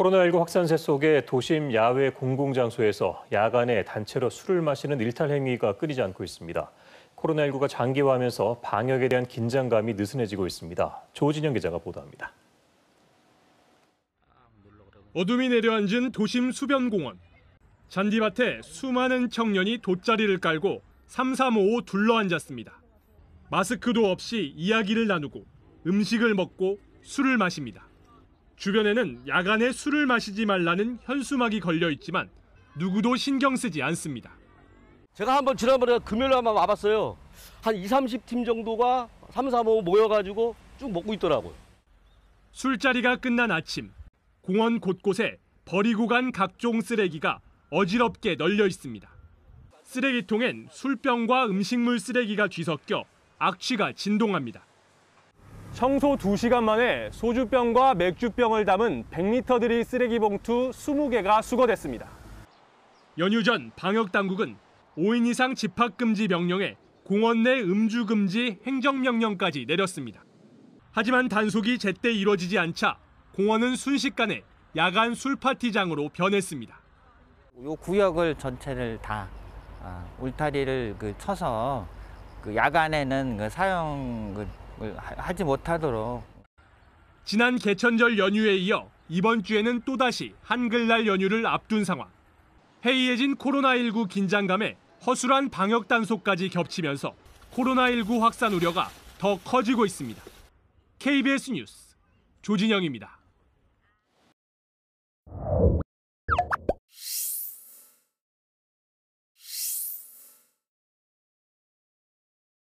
코로나19 확산세 속에 도심 야외 공공장소에서 야간에 단체로 술을 마시는 일탈 행위가 끊이지 않고 있습니다. 코로나19가 장기화하면서 방역에 대한 긴장감이 느슨해지고 있습니다. 조진영 기자가 보도합니다. 어둠이 내려앉은 도심 수변공원. 잔디밭에 수많은 청년이 돗자리를 깔고 3355 둘러앉았습니다. 마스크도 없이 이야기를 나누고 음식을 먹고 술을 마십니다. 주변에는 야간에 술을 마시지 말라는 현수막이 걸려 있지만 누구도 신경 쓰지 않습니다. 제가 한번 지난번에 금요일 한번 와봤어요. 한 2, 30팀 정도가 3, 4, 5 모여가지고 쭉 먹고 있더라고요. 술자리가 끝난 아침, 공원 곳곳에 버리고 간 각종 쓰레기가 어지럽게 널려 있습니다. 쓰레기통엔 술병과 음식물 쓰레기가 뒤섞여 악취가 진동합니다. 청소 2시간 만에 소주병과 맥주병을 담은 100리터들이 쓰레기 봉투 20개가 수거됐습니다. 연휴 전 방역당국은 5인 이상 집합금지 명령에 공원 내 음주금지 행정명령까지 내렸습니다. 하지만 단속이 제때 이루어지지 않자 공원은 순식간에 야간 술파티장으로 변했습니다. 이 구역을 전체를 다 아, 울타리를 그 쳐서 그 야간에는 그 사용 뭐, 하지 못하도록 지난 개천절 연휴에 이어 이번 주에는 또다시 한글날 연휴를 앞둔 상황. 해이해진 코로나19 긴장감에 허술한 방역 단속까지 겹치면서 코로나19 확산 우려가 더 커지고 있습니다. KBS 뉴스 조진영입니다.